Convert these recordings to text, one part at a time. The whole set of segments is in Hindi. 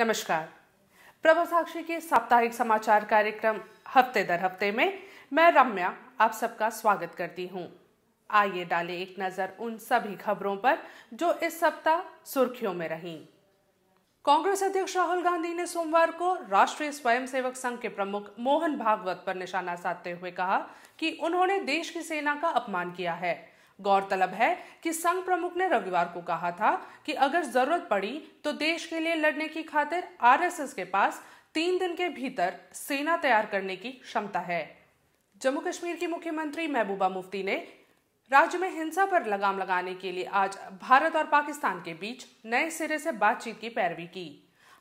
नमस्कार प्रभा साक्षी के साप्ताहिक समाचार कार्यक्रम हफ्ते दर हफ्ते में मैं रम्या आप सबका स्वागत करती हूँ आइए डालें एक नज़र उन सभी खबरों पर जो इस सप्ताह सुर्खियों में रही कांग्रेस अध्यक्ष राहुल गांधी ने सोमवार को राष्ट्रीय स्वयंसेवक संघ के प्रमुख मोहन भागवत पर निशाना साधते हुए कहा कि उन्होंने देश की सेना का अपमान किया है गौरतलब है कि संघ प्रमुख ने रविवार को कहा था कि अगर जरूरत पड़ी तो देश के लिए लड़ने की खातिर आरएसएस के पास तीन दिन के भीतर सेना तैयार करने की क्षमता है जम्मू कश्मीर की मुख्यमंत्री महबूबा मुफ्ती ने राज्य में हिंसा पर लगाम लगाने के लिए आज भारत और पाकिस्तान के बीच नए सिरे से बातचीत की पैरवी की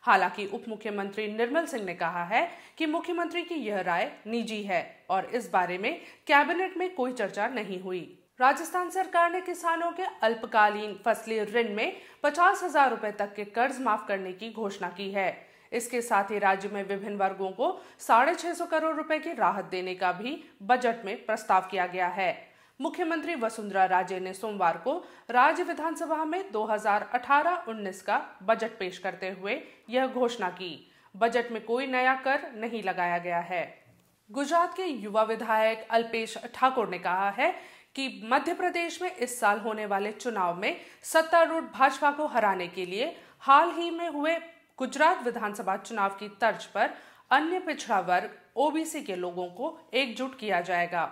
हालांकि उप मुख्यमंत्री निर्मल सिंह ने कहा है कि मुख्यमंत्री की यह राय निजी है और इस बारे में कैबिनेट में कोई चर्चा नहीं हुई राजस्थान सरकार ने किसानों के अल्पकालीन फसली ऋण में पचास हजार रूपए तक के कर्ज माफ करने की घोषणा की है इसके साथ ही राज्य में विभिन्न वर्गों को साढ़े छह सौ करोड़ रुपए की राहत देने का भी बजट में प्रस्ताव किया गया है मुख्यमंत्री वसुंधरा राजे ने सोमवार को राज्य विधानसभा में 2018-19 का बजट पेश करते हुए यह घोषणा की बजट में कोई नया कर नहीं लगाया गया है गुजरात के युवा विधायक अल्पेश ठाकुर ने कहा है कि मध्य प्रदेश में इस साल होने वाले चुनाव में सत्तारूढ़ भाजपा को हराने के लिए हाल ही में हुए गुजरात विधानसभा चुनाव की तर्ज पर अन्य पिछड़ा वर्ग ओबीसी के लोगों को एकजुट किया जाएगा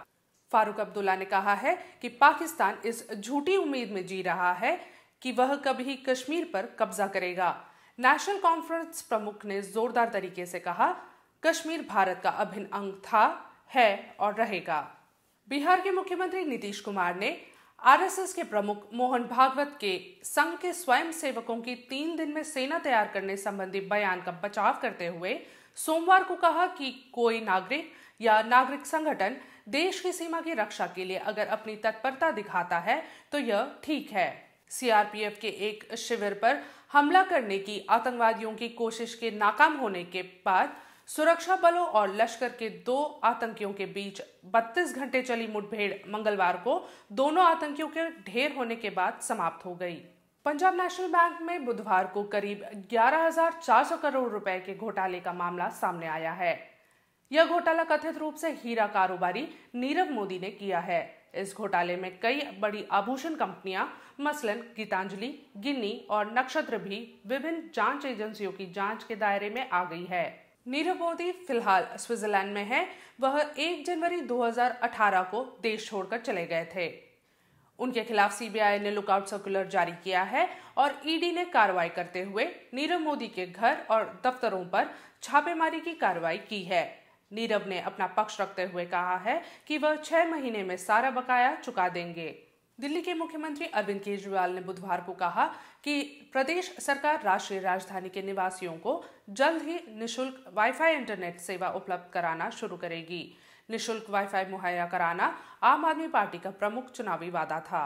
फारूक अब्दुल्ला ने कहा है कि पाकिस्तान इस झूठी उम्मीद में जी रहा है कि वह कभी कश्मीर पर कब्जा करेगा नेशनल कॉन्फ्रेंस प्रमुख ने जोरदार तरीके से कहा कश्मीर भारत का अभिन्न अंग था है और रहेगा बिहार के मुख्यमंत्री नीतीश कुमार ने आरएसएस के प्रमुख मोहन भागवत के संघ के स्वयं सेवकों की तीन दिन में सेना तैयार करने संबंधी बयान का बचाव करते हुए सोमवार को कहा कि कोई नागरिक या नागरिक संगठन देश की सीमा की रक्षा के लिए अगर अपनी तत्परता दिखाता है तो यह ठीक है सीआरपीएफ के एक शिविर पर हमला करने की आतंकवादियों की कोशिश के नाकाम होने के बाद सुरक्षा बलों और लश्कर के दो आतंकियों के बीच 32 घंटे चली मुठभेड़ मंगलवार को दोनों आतंकियों के ढेर होने के बाद समाप्त हो गई पंजाब नेशनल बैंक में बुधवार को करीब 11,400 करोड़ रुपए के घोटाले का मामला सामने आया है यह घोटाला कथित रूप से हीरा कारोबारी नीरव मोदी ने किया है इस घोटाले में कई बड़ी आभूषण कंपनियां मसलन गीतांजलि गिन्नी और नक्षत्र भी विभिन्न जांच एजेंसियों की जांच के दायरे में आ गई है नीरव मोदी फिलहाल स्विट्जरलैंड में हैं वह 1 जनवरी 2018 को देश छोड़कर चले गए थे उनके खिलाफ सीबीआई ने लुकआउट सर्कुलर जारी किया है और ईडी e ने कार्रवाई करते हुए नीरव मोदी के घर और दफ्तरों पर छापेमारी की कार्रवाई की है नीरव ने अपना पक्ष रखते हुए कहा है कि वह छह महीने में सारा बकाया चुका देंगे दिल्ली के मुख्यमंत्री अरविंद केजरीवाल ने बुधवार को कहा कि प्रदेश सरकार राष्ट्रीय राजधानी के निवासियों को जल्द ही निशुल्क वाईफाई इंटरनेट सेवा उपलब्ध कराना शुरू करेगी निशुल्क वाईफाई मुहैया कराना आम आदमी पार्टी का प्रमुख चुनावी वादा था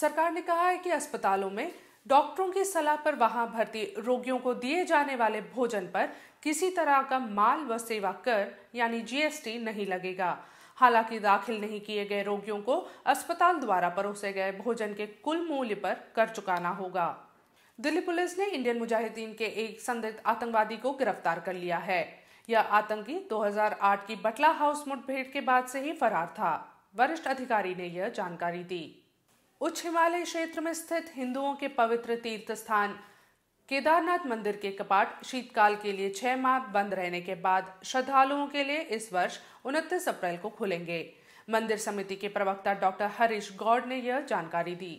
सरकार ने कहा है कि अस्पतालों में डॉक्टरों की सलाह पर वहां भर्ती रोगियों को दिए जाने वाले भोजन पर किसी तरह का माल व सेवा कर यानी जीएसटी नहीं लगेगा हालांकि दाखिल नहीं किए गए रोगियों को अस्पताल द्वारा परोसे गए भोजन के कुल मूल्य पर कर चुकाना होगा दिल्ली पुलिस ने इंडियन मुजाहिदीन के एक संदिग्ध आतंकवादी को गिरफ्तार कर लिया है यह आतंकी 2008 की बटला हाउस मुठभेड़ के बाद से ही फरार था वरिष्ठ अधिकारी ने यह जानकारी दी उच्च हिमालय क्षेत्र में स्थित हिंदुओं के पवित्र तीर्थ स्थान केदारनाथ मंदिर के कपाट शीतकाल के लिए छह माह बंद रहने के बाद श्रद्धालुओं के लिए इस वर्ष उनतीस अप्रैल को खुलेंगे मंदिर समिति के प्रवक्ता डॉक्टर हरीश गौड़ ने यह जानकारी दी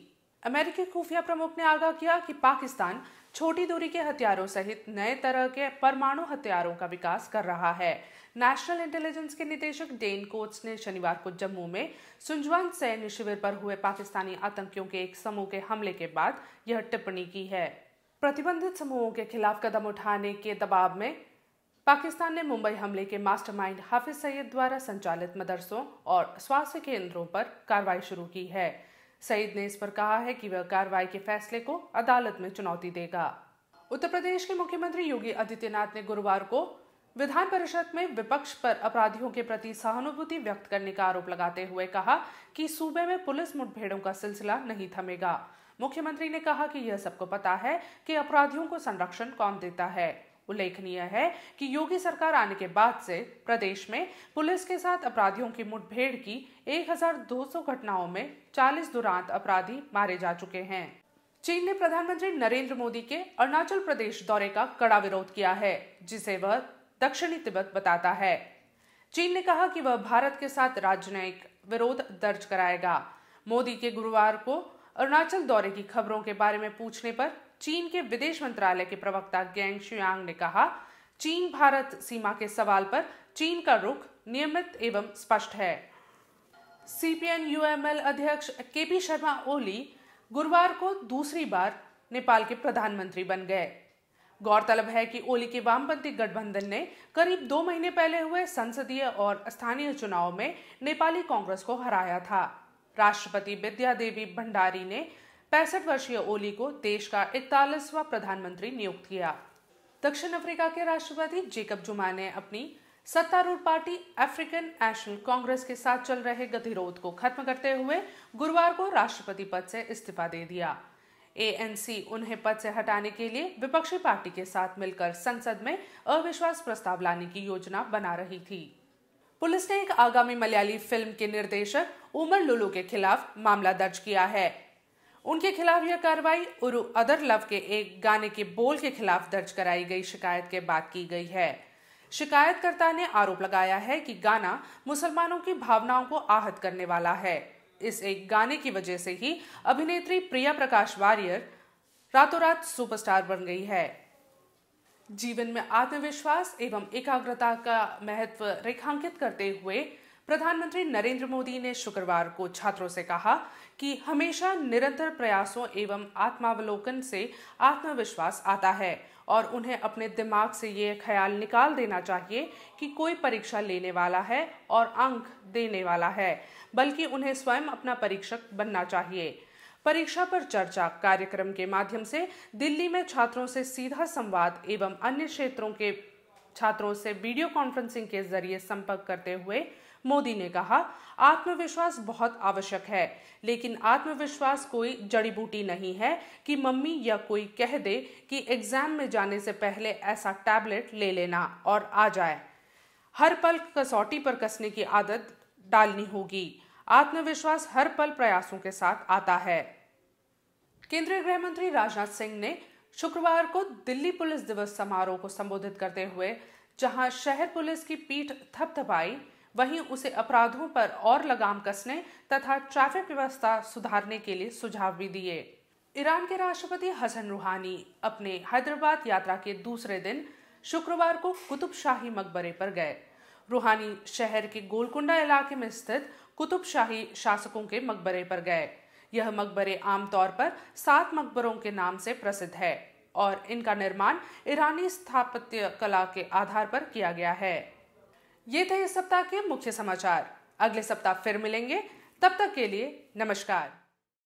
अमेरिकी खुफिया प्रमुख ने आगाह किया कि पाकिस्तान छोटी दूरी के हथियारों सहित नए तरह के परमाणु हथियारों का विकास कर रहा है नेशनल इंटेलिजेंस के निदेशक डेन कोट्स ने शनिवार को जम्मू में सुंजवान सैन्य शिविर पर हुए पाकिस्तानी आतंकियों के एक समूह के हमले के बाद यह टिप्पणी की है प्रतिबंधित समूहों के खिलाफ कदम उठाने के दबाव में पाकिस्तान ने मुंबई हमले के मास्टरमाइंड हाफिज सईद द्वारा संचालित मदरसों और स्वास्थ्य केंद्रों पर कार्रवाई शुरू की है सईद ने इस पर कहा है कि वह कार्रवाई के फैसले को अदालत में चुनौती देगा उत्तर प्रदेश के मुख्यमंत्री योगी आदित्यनाथ ने गुरुवार को विधान परिषद में विपक्ष पर अपराधियों के प्रति सहानुभूति व्यक्त करने का आरोप लगाते हुए कहा कि सूबे में पुलिस मुठभेड़ों का सिलसिला नहीं थमेगा मुख्यमंत्री ने कहा कि यह सबको पता है कि अपराधियों को संरक्षण कौन देता है उल्लेखनीय है कि योगी सरकार आने के बाद से प्रदेश में पुलिस के साथ अपराधियों की मुठभेड़ की 1,200 घटनाओं में 40 दुरांत अपराधी मारे जा चुके हैं चीन ने प्रधानमंत्री नरेंद्र मोदी के अरुणाचल प्रदेश दौरे का कड़ा विरोध किया है जिसे वह दक्षिणी तिब्बत बताता है चीन ने कहा कि वह भारत के साथ राजनयिक विरोध दर्ज कराएगा मोदी के गुरुवार को अरुणाचल दौरे की खबरों के बारे में पूछने पर चीन के विदेश मंत्रालय के प्रवक्ता गैंग शुयांग ने कहा चीन भारत सीमा के सवाल पर चीन का रुख नियमित एवं स्पष्ट है सीपीएन यूएमएल अध्यक्ष पी शर्मा ओली गुरुवार को दूसरी बार नेपाल के प्रधानमंत्री बन गए गौरतलब है कि ओली के वामपंथी गठबंधन ने करीब दो महीने पहले हुए संसदीय और स्थानीय चुनाव में नेपाली कांग्रेस को हराया था राष्ट्रपति विद्या देवी भंडारी ने पैंसठ वर्षीय ओली को देश का इकतालीसवा प्रधानमंत्री नियुक्त किया दक्षिण अफ्रीका के राष्ट्रपति जेकब जुमा ने अपनी सत्तारूढ़ पार्टी अफ्रीकन नेशनल कांग्रेस के साथ चल रहे गतिरोध को खत्म करते हुए गुरुवार को राष्ट्रपति पद से इस्तीफा दे दिया एएनसी उन्हें पद से हटाने के लिए विपक्षी पार्टी के साथ मिलकर संसद में अविश्वास प्रस्ताव लाने की योजना बना रही थी पुलिस ने एक आगामी मलयाली फिल्म के निर्देशक उमर लुलू के खिलाफ मामला दर्ज किया है उनके खिलाफ यह कार्रवाई उरु अदर लव के एक गाने के बोल के खिलाफ दर्ज कराई गई शिकायत के बाद की गई है शिकायतकर्ता ने आरोप लगाया है कि गाना मुसलमानों की भावनाओं को आहत करने वाला है इस एक गाने की वजह से ही अभिनेत्री प्रिया प्रकाश वारियर रातों रात सुपरस्टार बन गई है जीवन में आत्मविश्वास एवं एकाग्रता का महत्व रेखांकित करते हुए प्रधानमंत्री नरेंद्र मोदी ने शुक्रवार को छात्रों से कहा कि हमेशा निरंतर प्रयासों एवं आत्मावलोकन से आत्मविश्वास आता है और उन्हें अपने दिमाग से ये ख्याल निकाल देना चाहिए कि कोई परीक्षा लेने वाला है और अंक देने वाला है बल्कि उन्हें स्वयं अपना परीक्षक बनना चाहिए परीक्षा पर चर्चा कार्यक्रम के माध्यम से दिल्ली में छात्रों से सीधा संवाद एवं अन्य क्षेत्रों के छात्रों से वीडियो कॉन्फ्रेंसिंग के जरिए संपर्क करते हुए मोदी ने कहा आत्मविश्वास बहुत आवश्यक है लेकिन आत्मविश्वास कोई जड़ी बूटी नहीं है कि मम्मी या कोई कह दे कि एग्जाम में जाने से पहले ऐसा टैबलेट ले लेना और आ जाए हर पल कसौटी पर कसने की आदत डालनी होगी आत्मविश्वास हर पल प्रयासों के साथ आता है केंद्रीय गृह मंत्री राजनाथ सिंह ने शुक्रवार को दिल्ली पुलिस दिवस समारोह को संबोधित करते हुए जहां शहर पुलिस की पीठ थपथपाई वहीं उसे अपराधों पर और लगाम कसने तथा ट्रैफिक व्यवस्था सुधारने के लिए सुझाव भी दिए ईरान के राष्ट्रपति हसन रूहानी अपने हैदराबाद यात्रा के दूसरे दिन शुक्रवार को कुतुब शाही मकबरे पर गए रूहानी शहर के गोलकुंडा इलाके में स्थित कुतुब शाही शासकों के मकबरे पर गए यह मकबरे आमतौर पर सात मकबरों के नाम से प्रसिद्ध है और इनका निर्माण ईरानी स्थापत्य कला के आधार पर किया गया है ये थे इस सप्ताह के मुख्य समाचार अगले सप्ताह फिर मिलेंगे तब तक के लिए नमस्कार